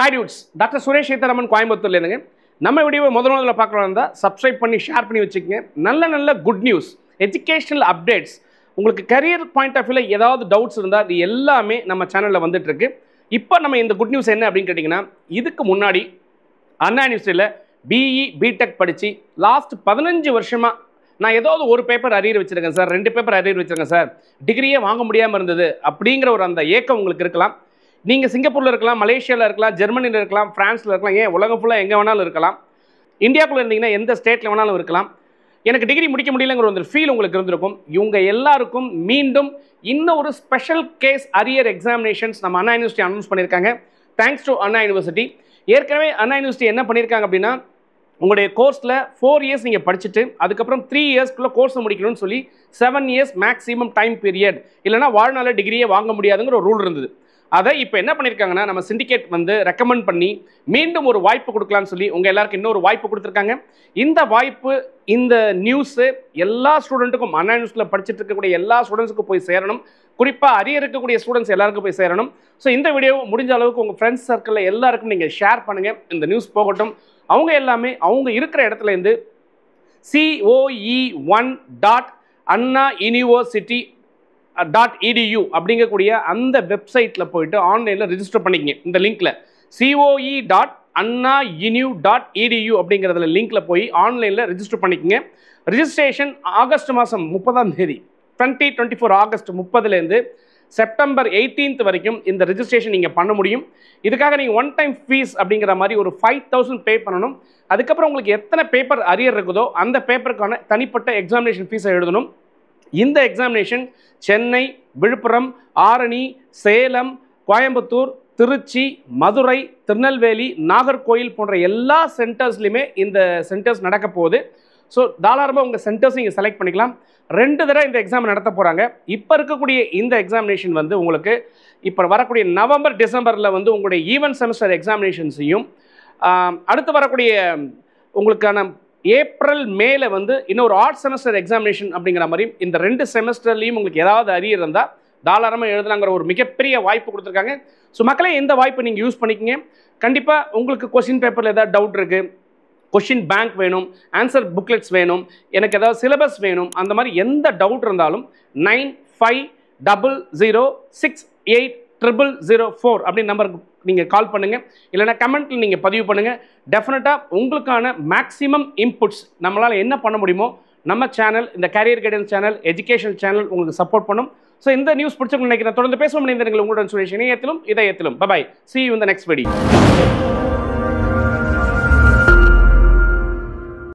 hi doctor Suresh Seetharaman கோயம்புத்தூர்லேருந்துங்க நம்ம வீடியோவை முதல் முதல்ல இருந்தால் சப்ஸ்கிரைப் பண்ணி ஷேர் பண்ணி வச்சுக்கோங்க நல்ல நல்ல குட் நியூஸ் எஜுகேஷனல் அப்டேட்ஸ் உங்களுக்கு கரியர் பாயிண்ட் ஆஃப் வியூவில் ஏதாவது டவுட்ஸ் இருந்தால் அது எல்லாமே நம்ம சேனலில் இருக்கு இப்போ நம்ம இந்த குட் நியூஸ் என்ன அப்படின்னு கேட்டிங்கன்னா இதுக்கு முன்னாடி அண்ணா யூனிவர்சிட்டியில் பிஇ பிடெக் படித்து லாஸ்ட் பதினஞ்சு வருஷமாக நான் ஏதாவது ஒரு பேப்பர் அரியர் வச்சுருக்கேன் சார் ரெண்டு பேப்பர் அரியர் வச்சுருக்கேன் சார் டிகிரியே வாங்க முடியாமல் இருந்தது அப்படிங்கிற ஒரு அந்த ஏக்கம் உங்களுக்கு இருக்கலாம் நீங்கள் சிங்கப்பூரில் இருக்கலாம் மலேசியாவில் இருக்கலாம் ஜெர்மனியில் இருக்கலாம் ஃப்ரான்ஸில் இருக்கலாம் ஏன் உலகம் ஃபுல்லாக எங்கே வேணாலும் இருக்கலாம் இந்தியாக்குள்ளே இருந்தீங்கன்னா எந்த ஸ்டேட்டில் வேணாலும் இருக்கலாம் எனக்கு டிகிரி முடிக்க முடியலங்கிற ஒரு ஃபீல் உங்களுக்கு இருந்திருக்கும் இவங்க எல்லாருக்கும் மீண்டும் இன்னும் ஒரு ஸ்பெஷல் கேஸ் அரியர் எக்ஸாமினேஷன்ஸ் நம்ம அண்ணா யூனிவர்சிட்டி அனௌன்ஸ் பண்ணியிருக்காங்க தேங்க்ஸ் டு அண்ணா யூனிவர்சிட்டி ஏற்கனவே அண்ணா யூனிவர்சிட்டி என்ன பண்ணியிருக்காங்க அப்படின்னா உங்களுடைய கோர்ஸில் ஃபோர் இயர்ஸ் நீங்கள் படிச்சுட்டு அதுக்கப்புறம் த்ரீ இயர்ஸ்க்குள்ளே கோர்ஸை முடிக்கணும்னு சொல்லி seven years maximum time period இல்லைனா வாழ்நாள் டிகிரியே வாங்க முடியாதுங்கிற ஒரு ரூல் இருந்தது அதை இப்போ என்ன பண்ணியிருக்காங்கன்னா நம்ம சிண்டிகேட் வந்து ரெக்கமெண்ட் பண்ணி மீண்டும் ஒரு வாய்ப்பு கொடுக்கலான்னு சொல்லி உங்கள் எல்லாருக்கும் இன்னொரு வாய்ப்பு கொடுத்துருக்காங்க இந்த வாய்ப்பு இந்த நியூஸு எல்லா ஸ்டூடெண்ட்டுக்கும் அண்ணா நியூஸில் படிச்சுட்டு இருக்கக்கூடிய எல்லா ஸ்டூடெண்ட்ஸுக்கும் போய் சேரணும் குறிப்பாக அரிய இருக்கக்கூடிய ஸ்டூடெண்ட்ஸ் எல்லாருக்கும் போய் சேரணும் ஸோ இந்த வீடியோ முடிஞ்ச அளவுக்கு உங்கள் ஃப்ரெண்ட்ஸ் சர்க்கிளில் எல்லாருக்கும் நீங்கள் ஷேர் பண்ணுங்கள் இந்த நியூஸ் போகட்டும் அவங்க எல்லாமே அவங்க இருக்கிற இடத்துலேருந்து COE one dot Anna university dot edu அப்படிங்கக்கூடிய அந்த வெப்சைட்டில் போயிட்டு ஆன்லைனில் ரிஜிஸ்டர் பண்ணிக்கங்க இந்த லிங்கில் COE dot Anna univ dot edu அப்படிங்கிறதுல லிங்கில் போய் ஆன்லைனில் ரிஜிஸ்டர் பண்ணிக்கங்க ரிஜிஸ்ட்ரேஷன் ஆகஸ்ட் மாதம் முப்பதாம் தேதி டுவெண்ட்டி டுவெண்ட்டி ஃபோர் ஆகஸ்ட் முப்பதுலேருந்து செப்டம்பர் எயிட்டீன்த் வரைக்கும் இந்த ரிஜிஸ்ட்ரேஷன் நீங்கள் பண்ண முடியும் இதுக்காக நீங்கள் ஒன் டைம் ஃபீஸ் அப்படிங்கிற மாதிரி ஒரு ஃபைவ் தௌசண்ட் பே பண்ணணும் அதுக்கப்புறம் உங்களுக்கு எத்தனை பேப்பர் அரியர் இருக்குதோ அந்த பேப்பருக்கான தனிப்பட்ட எக்ஸாமினேஷன் ஃபீஸை எழுதணும் இந்த எக்ஸாமினேஷன் சென்னை விழுப்புரம் ஆரணி சேலம் கோயம்புத்தூர் திருச்சி மதுரை திருநெல்வேலி நாகர்கோயில் போன்ற எல்லா சென்டர்ஸ்லையுமே இந்த சென்டர்ஸ் நடக்க போகுது ஸோ தாராளமாக உங்கள் சென்டர்ஸ் நீங்கள் செலக்ட் பண்ணிக்கலாம் ரெண்டு தடவை இந்த எக்ஸாம் நடத்த போகிறாங்க இப்போ இருக்கக்கூடிய இந்த எக்ஸாமினேஷன் வந்து உங்களுக்கு இப்போ வரக்கூடிய நவம்பர் டிசம்பரில் வந்து உங்களுடைய ஈவன் செமஸ்டர் எக்ஸாமினேஷன்ஸையும் அடுத்து வரக்கூடிய உங்களுக்கான ஏப்ரல் மேல வந்து இன்னொரு ஆர்ட் செமஸ்டர் எக்ஸாமினேஷன் அப்படிங்கிற மாதிரி இந்த ரெண்டு செமஸ்டர்லையும் உங்களுக்கு ஏதாவது அறிய இருந்தால் தாராளமாக எழுதுனாங்கிற ஒரு மிகப்பெரிய வாய்ப்பு கொடுத்துருக்காங்க ஸோ மக்களே எந்த வாய்ப்பை நீங்கள் யூஸ் பண்ணிக்கிங்க கண்டிப்பாக உங்களுக்கு கொஷின் பேப்பரில் ஏதாவது டவுட் இருக்குது கொஷின் பேங்க் வேணும் ஆன்சர் புக்லெட்ஸ் வேணும் எனக்கு ஏதாவது சிலபஸ் வேணும் அந்த மாதிரி எந்த டவுட் இருந்தாலும் nine five double zero six eight triple zero four அப்படின்னு நம்பருக்கு நீங்கள் கால் பண்ணுங்கள் இல்லைனா கமெண்ட்டில் நீங்கள் பதிவு பண்ணுங்கள் டெஃபினட்டாக உங்களுக்கான மேக்ஸிமம் இன்புட்ஸ் நம்மளால் என்ன பண்ண முடியுமோ நம்ம சேனல் இந்த career guidance channel education channel உங்களுக்கு சப்போர்ட் பண்ணும் ஸோ இந்த நியூஸ் பிடிச்சவங்க நினைக்கிறேன் தொடர்ந்து பேசுவோம் நினைந்தீர்கள் உங்களுடன் சுரேஷ் இணையத்திலும் இதயத்திலும் பபாய் சி இந்த நெக்ஸ்ட் வெடி